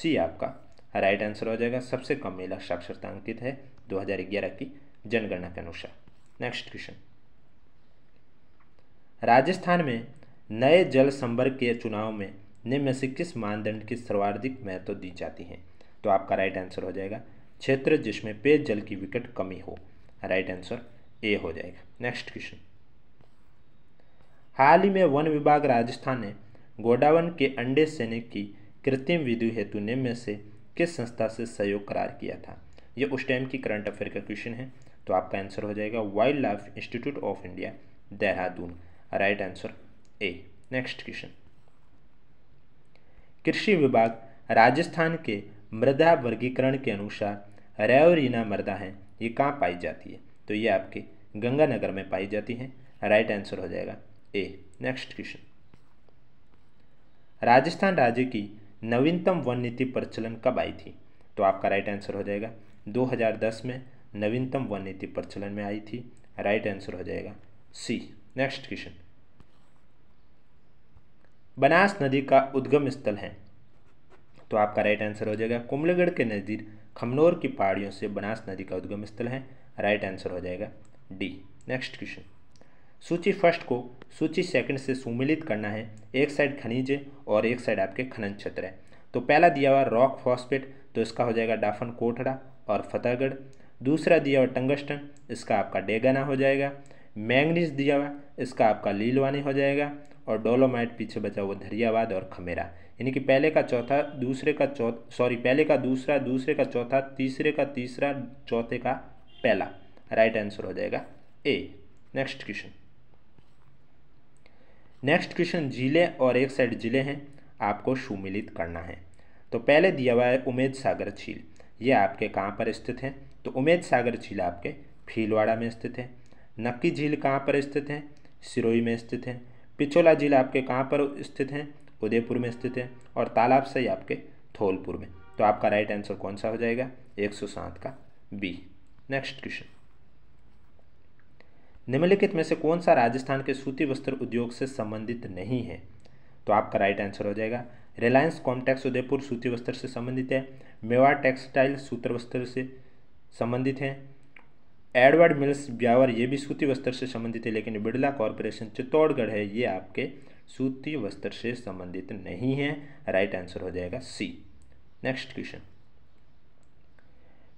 सी आपका राइट आंसर हो जाएगा सबसे कम महिला साक्षरता अंकित है 2011 की जनगणना के अनुसार नेक्स्ट क्वेश्चन राजस्थान में नए जल संवर्ग के चुनाव में निम्न से किस मानदंड की सर्वाधिक महत्व दी जाती है तो आपका राइट आंसर हो जाएगा क्षेत्र जिसमें पेयजल की विकट कमी हो राइट आंसर ए हो जाएगा नेक्स्ट क्वेश्चन हाल ही में वन विभाग राजस्थान ने गोडावन के अंडे सैनिक की कृत्रिम विधि हेतु निम्न से किस संस्था से सहयोग करार किया था यह उस टाइम की करंट अफेयर का क्वेश्चन है तो आपका आंसर हो जाएगा Wild Life Institute of India Dehradun right answer A next question कृषि विभाग राजस्थान के मृदा वर्गीकरण के अनुसार रेवरीना मृदा है ये कहाँ पाई जाती है तो ये आपके गंगानगर में पाई जाती है राइट आंसर हो जाएगा ए नेक्स्ट क्वेश्चन राजस्थान राज्य की नवीनतम वन नीति प्रचलन कब आई थी तो आपका राइट आंसर हो जाएगा 2010 में नवीनतम वन नीति प्रचलन में आई थी राइट आंसर हो जाएगा सी नेक्स्ट क्वेश्चन बनास नदी का उद्गम स्थल है तो आपका राइट आंसर हो जाएगा कुमलगढ़ के नज़दीक खमनौर की पहाड़ियों से बनास नदी का उद्गम स्थल है राइट आंसर हो जाएगा डी नेक्स्ट क्वेश्चन सूची फर्स्ट को सूची सेकंड से सुमिलित करना है एक साइड खनिज और एक साइड आपके खनन क्षेत्र है तो पहला दिया हुआ रॉक फॉस्पेट तो इसका हो जाएगा डाफन कोठड़ा और फतेहगढ़ दूसरा दिया हुआ टंगस्टन इसका आपका डेगाना हो जाएगा मैंगनीज दिया हुआ इसका आपका लीलवानी हो जाएगा और डोलोमाइट पीछे बचा हुआ धरियावाद और खमेरा यानी कि पहले का चौथा दूसरे का चौथा सॉरी पहले का दूसरा दूसरे का चौथा तीसरे का तीसरा चौथे का पहला राइट आंसर हो जाएगा A next question next question जिले और एक साइड जिले हैं आपको सुमिलित करना है तो पहले दिया हुआ है उमेद सागर झील ये आपके कहाँ पर स्थित है तो उमेद सागर झील आपके फीलवाड़ा में स्थित है नक्की झील कहाँ पर स्थित है सिरोही में स्थित है पिछोला झील आपके कहाँ पर स्थित है उदयपुर में स्थित है और तालाब सही आपके थोलपुर में तो आपका राइट आंसर कौन सा हो जाएगा एक सौ सात का बी नेक्स्ट क्वेश्चन निम्नलिखित में से कौन सा राजस्थान के सूती वस्त्र उद्योग से संबंधित नहीं है तो आपका राइट आंसर हो जाएगा रिलायंस कॉम्टेक्स उदयपुर सूती वस्त्र से संबंधित है मेवाड़ टेक्सटाइल सूत्र वस्त्र से संबंधित है एडवर्ड मिल्स ब्यावर ये भी सूती वस्त्र से संबंधित है लेकिन बिड़ला कॉरपोरेशन चित्तौड़गढ़ है ये आपके सूती वस्त्र से संबंधित नहीं है राइट आंसर हो जाएगा C next question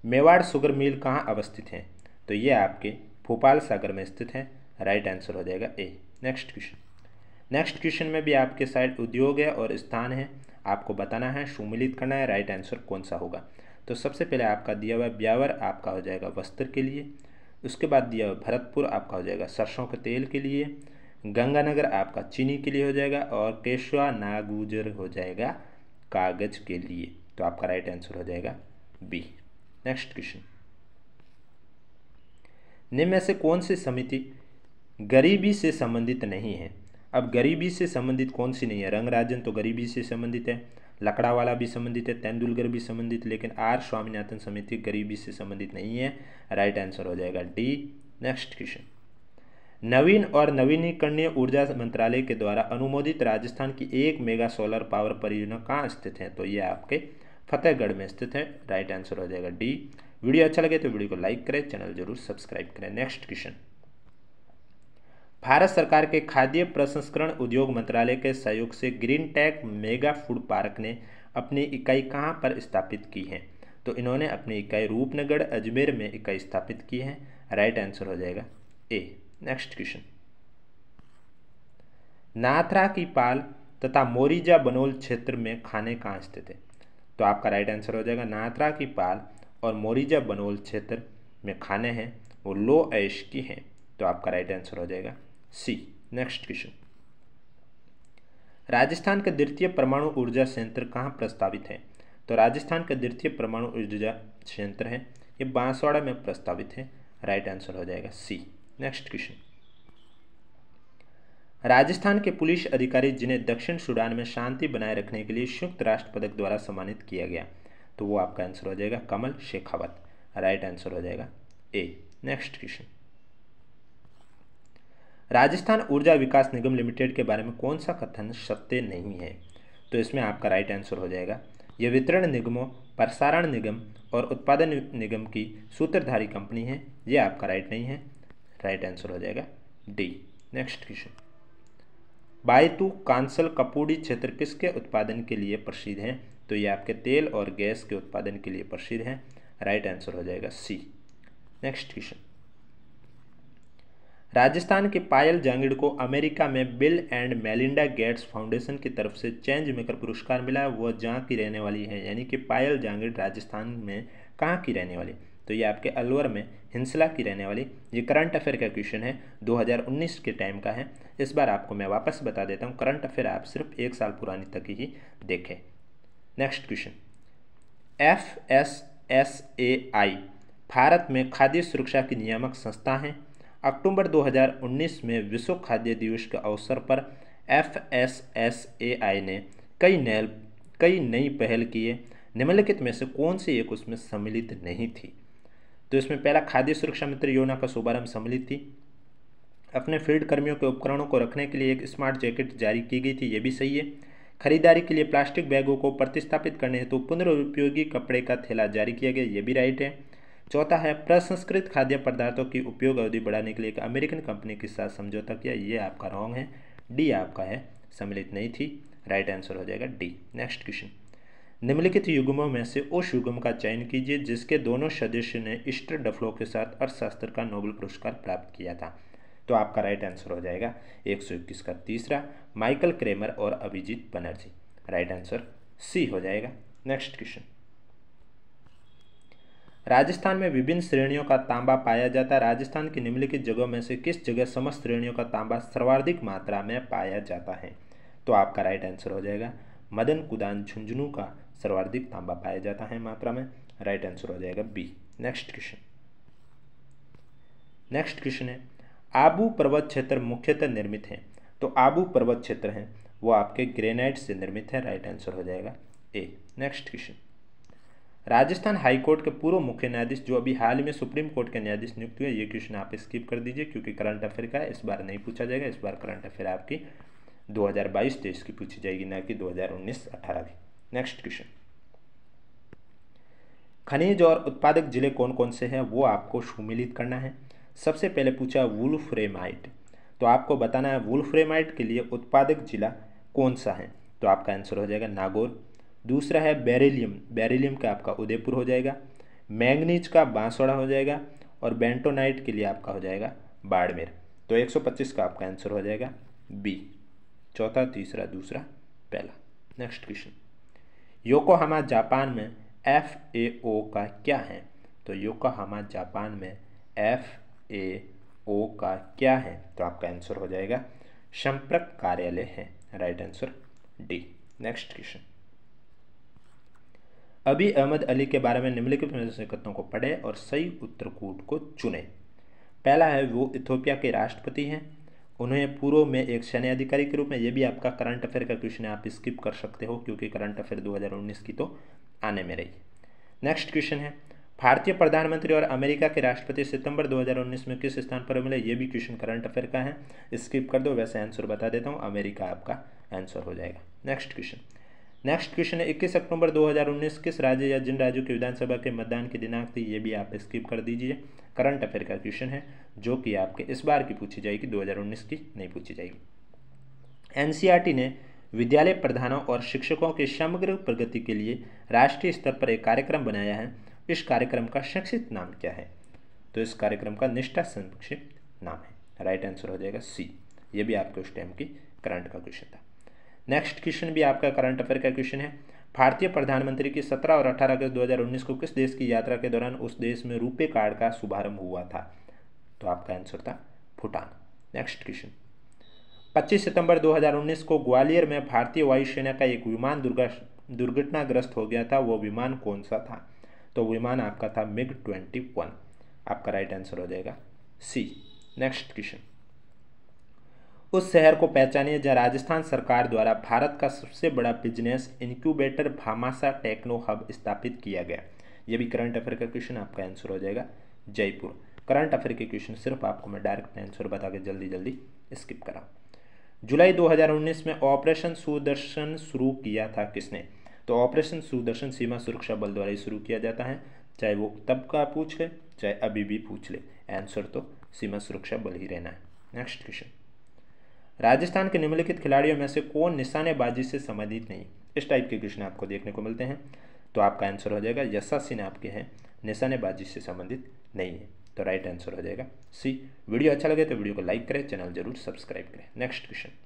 Mewar sugar mill कहाँ अवस्थित हैं तो ये आपके भोपाल सागर में स्थित हैं राइट आंसर हो जाएगा A next question next question में भी आपके साइड उद्योग है और स्थान है आपको बताना है सुमिलित करना है राइट आंसर कौन सा होगा तो सबसे पहले आपका दिया हुआ ब्यावर आपका हो जाएगा वस्त्र के लिए उसके बाद दिया हुआ भरतपुर आपका हो जाएगा सरसों के तेल के लिए गंगानगर आपका चीनी के लिए हो जाएगा और केशवा नागुजर हो जाएगा कागज़ के लिए तो आपका राइट आंसर हो जाएगा बी नेक्स्ट क्वेश्चन निम्न से कौन सी समिति गरीबी से संबंधित नहीं है अब गरीबी से संबंधित कौन सी नहीं है रंगराजन तो गरीबी से संबंधित है लकड़ा वाला भी संबंधित है तेंदुलकर भी संबंधित लेकिन आर स्वामीनाथन समिति गरीबी से संबंधित नहीं है राइट आंसर हो जाएगा डी नेक्स्ट क्वेश्चन नवीन और नवीनीकरणीय ऊर्जा मंत्रालय के द्वारा अनुमोदित राजस्थान की एक मेगा सोलर पावर परियोजना कहाँ स्थित है तो ये आपके फतेहगढ़ में स्थित है राइट आंसर हो जाएगा डी वीडियो अच्छा लगे तो वीडियो को लाइक करें चैनल जरूर सब्सक्राइब करें नेक्स्ट क्वेश्चन भारत सरकार के खाद्य प्रसंस्करण उद्योग मंत्रालय के सहयोग से Green Tech Mega Food Park ने अपनी इकाई कहाँ पर स्थापित की है तो इन्होंने अपनी इकाई रूपनगर अजमेर में इकाई स्थापित की है राइट आंसर हो जाएगा ए नेक्स्ट क्वेश्चन नाथरा की पाल तथा मोरीजा बनोल क्षेत्र में खाने कहाँ स्थित है तो आपका राइट आंसर हो जाएगा नाथरा की पाल और मोरिजा बनोल क्षेत्र में खाने हैं वो लो ऐश की हैं तो आपका राइट आंसर हो जाएगा सी नेक्स्ट क्वेश्चन राजस्थान का द्वितीय परमाणु ऊर्जा संयंत्र कहाँ प्रस्तावित है तो राजस्थान का द्वितीय परमाणु ऊर्जा संयंत्र है ये बांसवाड़ा में प्रस्तावित है राइट आंसर हो जाएगा सी नेक्स्ट क्वेश्चन राजस्थान के पुलिस अधिकारी जिन्हें दक्षिण सूडान में शांति बनाए रखने के लिए संयुक्त राष्ट्र पदक द्वारा सम्मानित किया गया तो वो आपका आंसर हो जाएगा कमल शेखावत राइट आंसर हो जाएगा ए नेक्स्ट क्वेश्चन राजस्थान ऊर्जा विकास निगम लिमिटेड के बारे में कौन सा कथन सत्य नहीं है तो इसमें आपका राइट आंसर हो जाएगा यह वितरण निगमों प्रसारण निगम और उत्पादन निगम की सूत्रधारी कंपनी है यह आपका राइट नहीं है राइट आंसर हो जाएगा D next question Baytu Kansal Kapuri क्षेत्र किसके उत्पादन के लिए प्रसिद्ध हैं तो ये आपके तेल और गैस के उत्पादन के लिए प्रसिद्ध हैं राइट आंसर हो जाएगा सी नेक्स्ट क्वेश्चन राजस्थान के पायल जांगिड़ को अमेरिका में Bill and Melinda Gates Foundation की तरफ से चेंज मेकर पुरस्कार मिला वह जहाँ की रहने वाली है यानी कि पायल जांगिड़ राजस्थान में कहाँ की रहने वाली तो ये आपके अलवर में हिंसला की रहने वाली ये करंट अफेयर का क्वेश्चन है 2019 के टाइम का है इस बार आपको मैं वापस बता देता हूँ करंट अफेयर आप सिर्फ एक साल पुरानी तक ही देखें next question F S S A I Bharat में खाद्य सुरक्षा की नियामक संस्था है अक्टूबर 2019 में विश्व खाद्य दिवस के अवसर पर F S S A I ने कई नए कई नई पहल किए निम्नलिखित में से कौन सी एक उसमें सम्मिलित नहीं थी तो इसमें पहला खाद्य सुरक्षा मित्र योजना का शुभारंभ सम्मिलित थी अपने फील्ड कर्मियों के उपकरणों को रखने के लिए एक स्मार्ट जैकेट जारी की गई थी ये भी सही है खरीदारी के लिए प्लास्टिक बैगों को प्रतिस्थापित करने हेतु तो पुनर्उपयोगी कपड़े का थैला जारी किया गया ये भी राइट है चौथा है प्रसंस्कृत खाद्य पदार्थों की उपयोग अवधि बढ़ाने के लिए एक अमेरिकन कंपनी के साथ समझौता किया ये आपका रॉन्ग है डी आपका है सम्मिलित नहीं थी राइट आंसर हो जाएगा डी नेक्स्ट क्वेश्चन निम्नलिखित युगमों में से उस युगम का चयन कीजिए जिसके दोनों सदस्य ने ईस्टर डफलो के साथ अर्थशास्त्र का नोबेल पुरस्कार प्राप्त किया था तो आपका राइट आंसर हो जाएगा एक सौ इक्कीस का तीसरा माइकल क्रेमर और Abhijit Banerjee right answer C हो जाएगा नेक्स्ट क्वेश्चन राजस्थान में विभिन्न श्रेणियों का तांबा पाया जाता है राजस्थान की निम्नलिखित जगहों में से किस जगह समस्त श्रेणियों का तांबा सर्वाधिक मात्रा में पाया जाता है तो आपका राइट आंसर हो जाएगा मदन कुदान झुंझुनू का सर्वाधिक तांबा पाया जाता है मात्रा में राइट आंसर हो जाएगा B next question next question है आबू पर्वत क्षेत्र मुख्यतः निर्मित हैं तो आबू पर्वत क्षेत्र हैं वो आपके ग्रेनाइट से निर्मित है राइट आंसर हो जाएगा A next question Rajasthan High Court के पूर्व मुख्य न्यायाधीश जो अभी हाल में सुप्रीम कोर्ट के न्यायाधीश नियुक्त हुए ये क्वेश्चन आप स्किप कर दीजिए क्योंकि करंट अफेयर का इस बार नहीं पूछा जाएगा इस बार करंट अफेयर आपकी 2022 तेईस की पूछी जाएगी ना कि 2019 18 की नेक्स्ट क्वेश्चन खनिज और उत्पादक जिले कौन कौन से हैं वो आपको सुमिलित करना है सबसे पहले पूछा वुल्फ्रेमाइट तो आपको बताना है वुल्फ्रेमाइट के लिए उत्पादक जिला कौन सा है तो आपका आंसर हो जाएगा नागौर दूसरा है बेरिलियम बेरिलियम का आपका उदयपुर हो जाएगा मैंगनीज का बांसवाड़ा हो जाएगा और बेंटोनाइट के लिए आपका हो जाएगा बाड़मेर तो 125 का आपका आंसर हो जाएगा बी चौथा तीसरा दूसरा पहला नेक्स्ट क्वेश्चन योकोहामा जापान में एफ ए ओ का क्या है तो योकोहामा जापान में एफ ए ओ का क्या है तो आपका आंसर हो जाएगा संपर्क कार्यालय है right answer D next question अभी अहमद अली के बारे में निम्नलिखित में से को पढ़े और सही उत्तर कूट को चुने पहला है वो इथोपिया के राष्ट्रपति हैं उन्हें पूर्व में एक सैन्य अधिकारी के रूप में ये भी आपका करंट अफेयर का क्वेश्चन है आप स्किप कर सकते हो क्योंकि करंट अफेयर 2019 की तो आने में रही नेक्स्ट क्वेश्चन है भारतीय प्रधानमंत्री और अमेरिका के राष्ट्रपति सितंबर 2019 में किस स्थान पर मिले ये भी क्वेश्चन करंट अफेयर का है स्किप कर दो वैसे आंसर बता देता हूँ अमेरिका आपका आंसर हो जाएगा नेक्स्ट क्वेश्चन नेक्स्ट क्वेश्चन है इक्कीस अक्टूबर 2019 किस राज्य या जिन राज्यों के विधानसभा के मतदान की दिनांक थी ये भी आप स्किप कर दीजिए करंट अफेयर का क्वेश्चन है जो कि आपके इस बार की पूछी जाएगी दो की नहीं पूछी जाएगी एन ने विद्यालय प्रधानों और शिक्षकों के समग्र प्रगति के लिए राष्ट्रीय स्तर पर एक कार्यक्रम बनाया है इस कार्यक्रम का संक्षिप्त नाम क्या है तो इस कार्यक्रम का निष्ठा संक्षिप्त नाम है राइट आंसर हो जाएगा सी ये भी आपके उस टाइम की करंट का क्वेश्चन था नेक्स्ट क्वेश्चन भी आपका करंट अफेयर का क्वेश्चन है भारतीय प्रधानमंत्री की 17 और 18 अगस्त 2019 को किस देश की यात्रा के दौरान उस देश में रुपे कार्ड का शुभारंभ हुआ था तो आपका आंसर था भूटान नेक्स्ट क्वेश्चन 25 सितंबर 2019 को ग्वालियर में भारतीय वायुसेना का एक विमान दुर्घटनाग्रस्त हो गया था वो विमान कौन सा था तो विमान आपका था मिग ट्वेंटी वन आपका राइट आंसर हो जाएगा सी नेक्स्ट क्वेश्चन उस शहर को पहचानिए जहाँ राजस्थान सरकार द्वारा भारत का सबसे बड़ा business incubator Bhamashah techno hub स्थापित किया गया ये भी करंट अफेयर का क्वेश्चन आपका आंसर हो जाएगा जयपुर करंट अफेयर के क्वेश्चन सिर्फ आपको मैं डायरेक्ट आंसर बता के जल्दी जल्दी स्किप कराऊँ जुलाई 2019 में ऑपरेशन सुदर्शन शुरू किया था किसने तो ऑपरेशन सुदर्शन सीमा सुरक्षा बल द्वारा ही शुरू किया जाता है चाहे वो तब का पूछ ले चाहे अभी भी पूछ ले आंसर तो सीमा सुरक्षा बल ही रहना है नेक्स्ट क्वेश्चन राजस्थान के निम्नलिखित खिलाड़ियों में से कौन निशानेबाजी से संबंधित नहीं इस टाइप के क्वेश्चन आपको देखने को मिलते हैं तो आपका आंसर हो जाएगा यशा सिंह आपके हैं निशानेबाजी से संबंधित नहीं है तो राइट आंसर हो जाएगा सी वीडियो अच्छा लगे तो वीडियो को लाइक करें चैनल जरूर सब्सक्राइब करें नेक्स्ट क्वेश्चन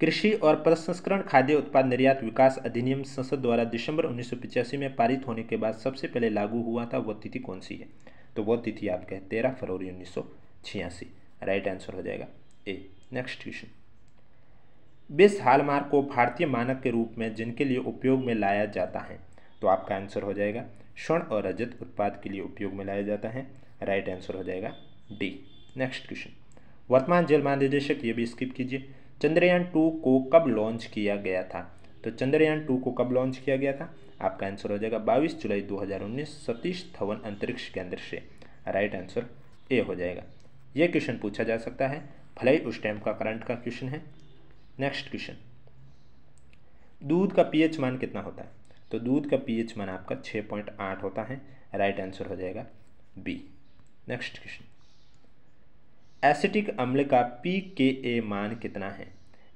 कृषि और प्रसंस्करण खाद्य उत्पाद निर्यात विकास अधिनियम संसद द्वारा दिसंबर उन्नीस में पारित होने के बाद सबसे पहले लागू हुआ था वह तिथि कौन सी है तो वह तिथि आपके है तेरह फरवरी उन्नीस राइट आंसर हो जाएगा A next question BIS hallmark को भारतीय मानक के रूप में जिनके लिए उपयोग में लाया जाता है तो आपका आंसर हो जाएगा स्वर्ण और रजत उत्पाद के लिए उपयोग में लाया जाता है राइट आंसर हो जाएगा डी नेक्स्ट क्वेश्चन वर्तमान जेल महानिदेशक ये भी स्किप कीजिए चंद्रयान टू को कब लॉन्च किया गया था तो चंद्रयान टू को कब लॉन्च किया गया था आपका आंसर हो जाएगा 22 जुलाई 2019 सतीश धवन अंतरिक्ष केंद्र से राइट आंसर ए हो जाएगा ये क्वेश्चन पूछा जा सकता है भले ही उस टाइम का करंट का क्वेश्चन है नेक्स्ट क्वेश्चन दूध का पीएच मान कितना होता है तो दूध का पीएच मान आपका 6.8 होता है राइट आंसर हो जाएगा बी नेक्स्ट क्वेश्चन एसिटिक अम्ल का पी के ए मान कितना है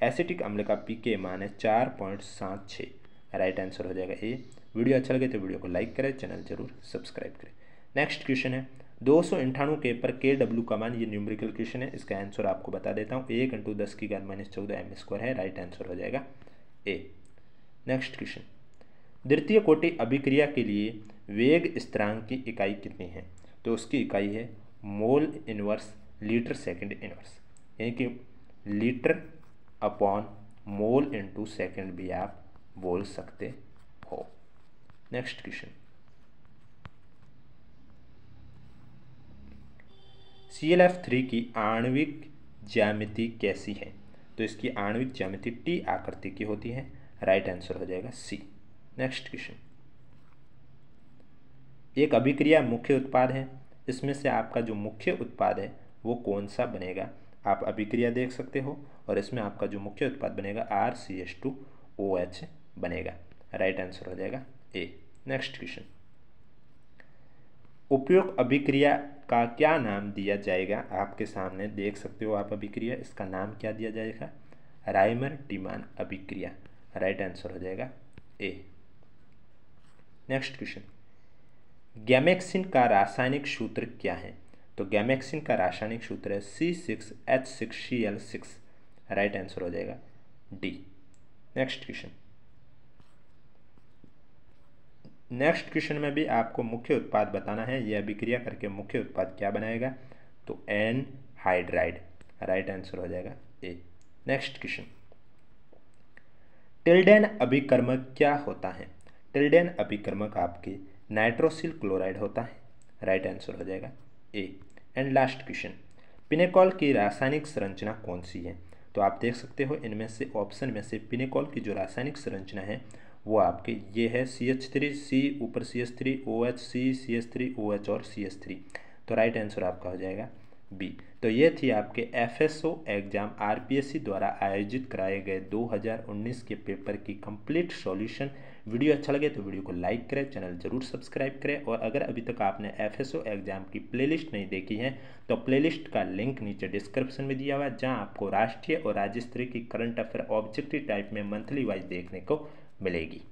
एसिटिक अम्ल का पी के मान है चार पॉइंट सात छः राइट आंसर हो जाएगा ए वीडियो अच्छा लगे तो वीडियो को लाइक करें चैनल जरूर सब्सक्राइब करें नेक्स्ट क्वेश्चन है दो सौ अंठानवे के पर के डब्ल्यू का मान ये न्यूमरिकल क्वेश्चन है इसका आंसर आपको बता देता हूँ एक इंटू दस की घात माइनस चौदह एम स्क्वायर है राइट आंसर हो जाएगा ए नेक्स्ट क्वेश्चन द्वितीय कोटि अभिक्रिया के लिए वेग स्थिरांक की इकाई कितनी है तो उसकी इकाई है mole inverse litre second inverse यानी कि litre upon mole into second भी आप बोल सकते हो next question C L F three की आणविक ज्यामिति कैसी है तो इसकी आणविक ज्यामिति टी आकृति की होती है राइट आंसर हो जाएगा सी नेक्स्ट क्वेश्चन एक अभिक्रिया मुख्य उत्पाद है इसमें से आपका जो मुख्य उत्पाद है वो कौन सा बनेगा आप अभिक्रिया देख सकते हो और इसमें आपका जो मुख्य उत्पाद बनेगा R C H two O H बनेगा राइट आंसर हो जाएगा ए नेक्स्ट क्वेश्चन उपयोग अभिक्रिया का क्या नाम दिया जाएगा आपके सामने देख सकते हो आप अभिक्रिया इसका नाम क्या दिया जाएगा राइमर टीमान अभिक्रिया राइट आंसर हो जाएगा ए नेक्स्ट क्वेश्चन गैमेक्सिन का रासायनिक सूत्र क्या है तो गैमेक्सिन का रासायनिक सूत्र है C six H six C L six right answer हो जाएगा D next question next question में भी आपको मुख्य उत्पाद बताना है यह अभिक्रिया करके मुख्य उत्पाद क्या बनाएगा तो एन हाइड्राइड राइट आंसर हो जाएगा ए नेक्स्ट क्वेश्चन टिल्डेन अभिक्रमक क्या होता है टिल्डेन अभिक्रमक आपके नाइट्रोसिल क्लोराइड होता है राइट आंसर हो जाएगा A and last question pinacol की रासायनिक संरचना कौन सी है तो आप देख सकते हो इनमें से ऑप्शन में से पिनेकॉल की जो रासायनिक संरचना है वो आपके ये है सी एच थ्री सी ऊपर C H three O H C C H three O H और सी एच थ्री तो राइट आंसर आपका हो जाएगा बी तो ये थी आपके F S O exam R P S C द्वारा आयोजित कराए गए 2019 के पेपर की कंप्लीट सॉल्यूशन वीडियो अच्छा लगे तो वीडियो को लाइक करें चैनल जरूर सब्सक्राइब करें और अगर अभी तक आपने एफ एग्ज़ाम की प्लेलिस्ट नहीं देखी है तो प्लेलिस्ट का लिंक नीचे डिस्क्रिप्शन में दिया हुआ है जहाँ आपको राष्ट्रीय और राज्य स्तरीय की करंट अफेयर ऑब्जेक्टिव टाइप में मंथली वाइज देखने को मिलेगी